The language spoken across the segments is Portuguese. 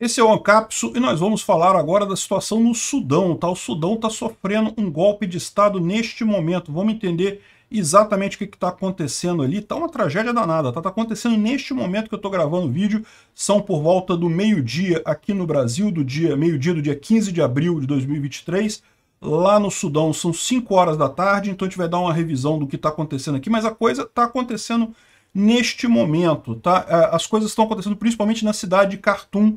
Esse é o AnCapsu e nós vamos falar agora da situação no Sudão. Tá? O Sudão está sofrendo um golpe de Estado neste momento. Vamos entender exatamente o que está acontecendo ali. Está uma tragédia danada. Está tá acontecendo neste momento que eu estou gravando o vídeo. São por volta do meio-dia aqui no Brasil, do dia meio-dia do dia 15 de abril de 2023. Lá no Sudão são 5 horas da tarde, então a gente vai dar uma revisão do que está acontecendo aqui. Mas a coisa está acontecendo neste momento. Tá? É, as coisas estão acontecendo principalmente na cidade de Khartoum,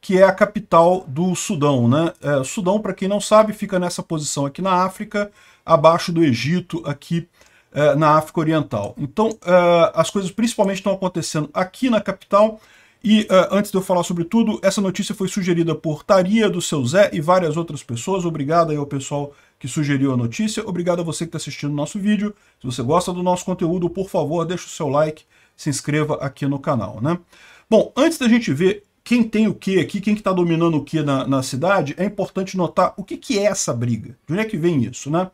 que é a capital do Sudão. Né? É, Sudão, para quem não sabe, fica nessa posição aqui na África, abaixo do Egito, aqui é, na África Oriental. Então, é, as coisas principalmente estão acontecendo aqui na capital, e é, antes de eu falar sobre tudo, essa notícia foi sugerida por Taria do Seu Zé e várias outras pessoas. Obrigado aí ao pessoal que sugeriu a notícia. Obrigado a você que está assistindo o nosso vídeo. Se você gosta do nosso conteúdo, por favor, deixa o seu like, se inscreva aqui no canal. Né? Bom, antes da gente ver quem tem o que aqui, quem que está dominando o que na, na, cidade, é importante notar o que, que é essa briga, de onde é que vem isso, né?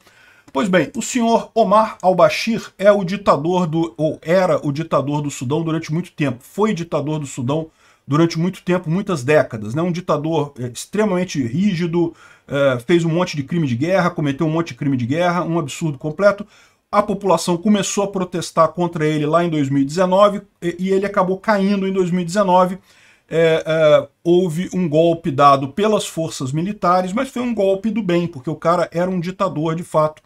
Pois bem, o senhor Omar al-Bashir é o ditador do, ou era o ditador do Sudão durante muito tempo, foi ditador do Sudão durante muito tempo, muitas décadas, né? Um ditador eh, extremamente rígido, eh, fez um monte de crime de guerra, cometeu um monte de crime de guerra, um absurdo completo, a população começou a protestar contra ele lá em 2019 e ele acabou caindo em 2019 é, é, houve um golpe dado pelas forças militares, mas foi um golpe do bem, porque o cara era um ditador de fato.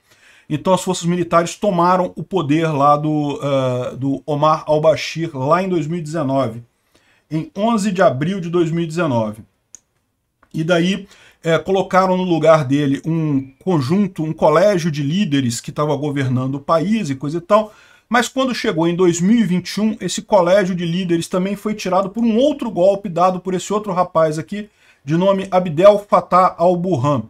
Então as forças militares tomaram o poder lá do, uh, do Omar al-Bashir lá em 2019, em 11 de abril de 2019. E daí é, colocaram no lugar dele um conjunto, um colégio de líderes que estava governando o país e coisa e tal, mas quando chegou em 2021, esse colégio de líderes também foi tirado por um outro golpe dado por esse outro rapaz aqui, de nome Abdel Fattah al-Burhan.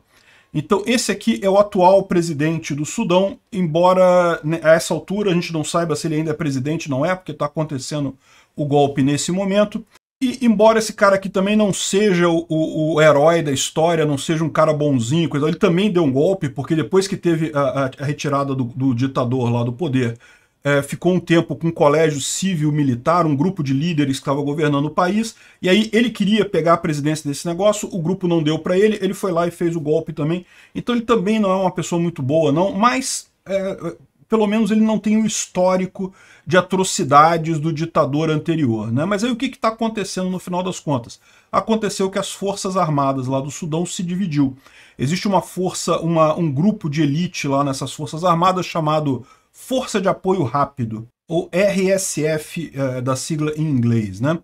Então esse aqui é o atual presidente do Sudão, embora né, a essa altura a gente não saiba se ele ainda é presidente, não é, porque está acontecendo o golpe nesse momento. E embora esse cara aqui também não seja o, o, o, herói da história, não seja um cara bonzinho, coisa, ele também deu um golpe, porque depois que teve a, a retirada do, do ditador lá do poder, é, ficou um tempo com um colégio civil-militar, um grupo de líderes que estava governando o país, e aí ele queria pegar a presidência desse negócio, o grupo não deu para ele, ele foi lá e fez o golpe também. Então ele também não é uma pessoa muito boa, não, mas é, é pelo menos ele não tem o histórico de atrocidades do ditador anterior. Né? Mas aí o que está acontecendo no final das contas? Aconteceu que as forças armadas lá do Sudão se dividiu. Existe uma força, uma, um grupo de elite lá nessas forças armadas chamado Força de Apoio Rápido, ou RSF, é, eh, da sigla em inglês, né?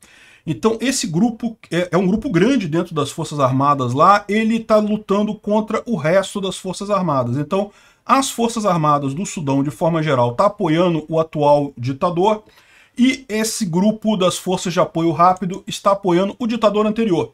Então esse grupo é, é um grupo grande dentro das Forças Armadas lá, ele está lutando contra o resto das Forças Armadas. Então as Forças Armadas do Sudão, de forma geral, está apoiando o atual ditador, e esse grupo das Forças de Apoio Rápido está apoiando o ditador anterior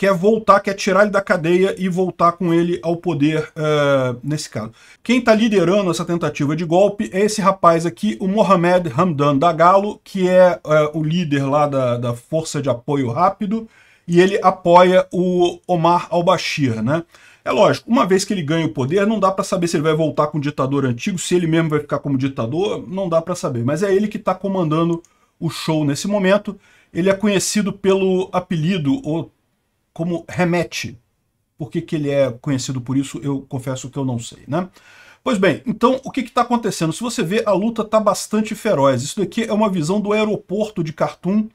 quer voltar, quer tirar ele da cadeia e voltar com ele ao poder uh, nesse caso. Quem está liderando essa tentativa de golpe é esse rapaz aqui, o Mohamed Hamdan Dagalo, que é uh, o líder lá da, da Força de Apoio Rápido, e ele apoia o Omar al-Bashir, né? É lógico, uma vez que ele ganha o poder, não dá para saber se ele vai voltar com o ditador antigo, se ele mesmo vai ficar como ditador, não dá para saber. Mas é ele que está comandando o show nesse momento. Ele é conhecido pelo apelido, ou como remete. Por que, que ele é conhecido por isso, eu confesso que eu não sei, né? Pois bem, então o que está acontecendo? Se você vê, a luta está bastante feroz. Isso daqui é uma visão do aeroporto de Khartoum,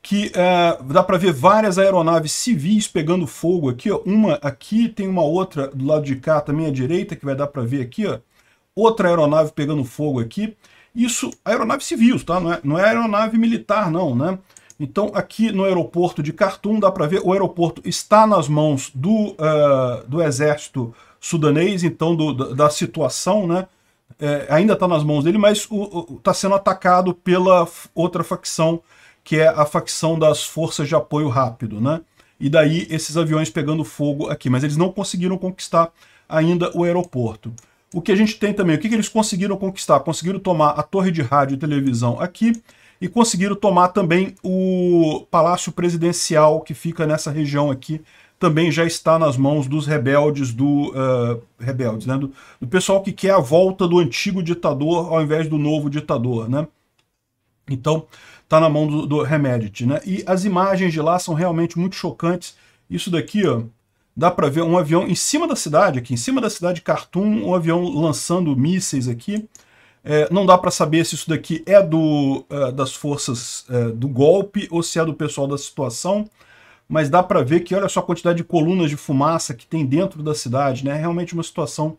que é, dá para ver várias aeronaves civis pegando fogo aqui. Ó. Uma aqui, tem uma outra do lado de cá também à direita, que vai dar para ver aqui. Ó. Outra aeronave pegando fogo aqui. Isso, aeronave civil, tá? Não é, não é aeronave militar, não, né? Então aqui no aeroporto de Khartoum dá para ver, o aeroporto está nas mãos do, uh, do exército sudanês, então do, da, da, situação, né? É, ainda está nas mãos dele, mas está sendo atacado pela outra facção, que é a facção das forças de apoio rápido, né? E daí esses aviões pegando fogo aqui, mas eles não conseguiram conquistar ainda o aeroporto. O que a gente tem também, o que, que eles conseguiram conquistar? Conseguiram tomar a torre de rádio e televisão aqui, e conseguiram tomar também o Palácio Presidencial que fica nessa região aqui, também já está nas mãos dos rebeldes, do, uh, rebeldes né? do, do, pessoal que quer a volta do antigo ditador ao invés do novo ditador. Né? Então, está na mão do, do Remedit. Né? E as imagens de lá são realmente muito chocantes. Isso daqui, ó, dá para ver um avião em cima da cidade, aqui em cima da cidade de Khartoum, um avião lançando mísseis aqui. É, não dá para saber se isso daqui é do, é, das forças é, do golpe ou se é do pessoal da situação, mas dá para ver que olha só a quantidade de colunas de fumaça que tem dentro da cidade, né? É realmente uma situação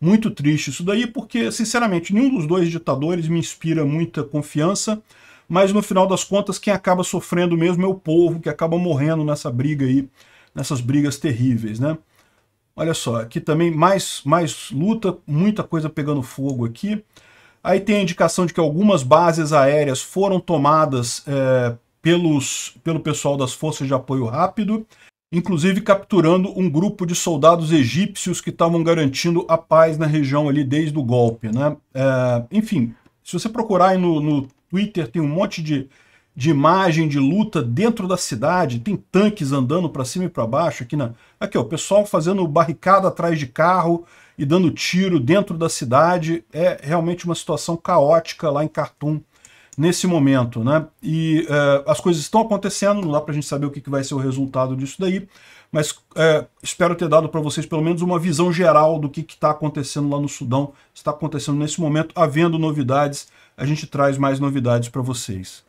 muito triste isso daí, porque, sinceramente, nenhum dos dois ditadores me inspira muita confiança, mas no final das contas quem acaba sofrendo mesmo é o povo, que acaba morrendo nessa briga aí, nessas brigas terríveis, né? Olha só, aqui também mais, mais luta, muita coisa pegando fogo aqui. Aí tem a indicação de que algumas bases aéreas foram tomadas é, pelos, pelo pessoal das Forças de Apoio Rápido, inclusive capturando um grupo de soldados egípcios que estavam garantindo a paz na região ali desde o golpe. Né? É, enfim, se você procurar no, no Twitter, tem um monte de de imagem de luta dentro da cidade, tem tanques andando para cima e para baixo aqui na aqui ó, o pessoal fazendo barricada atrás de carro e dando tiro dentro da cidade, é realmente uma situação caótica lá em Khartoum nesse momento, né? E uh, as coisas estão acontecendo, não dá para a gente saber o que, que vai ser o resultado disso daí, mas eh, espero ter dado para vocês pelo menos uma visão geral do que está acontecendo lá no Sudão, está acontecendo nesse momento, havendo novidades, a gente traz mais novidades para vocês.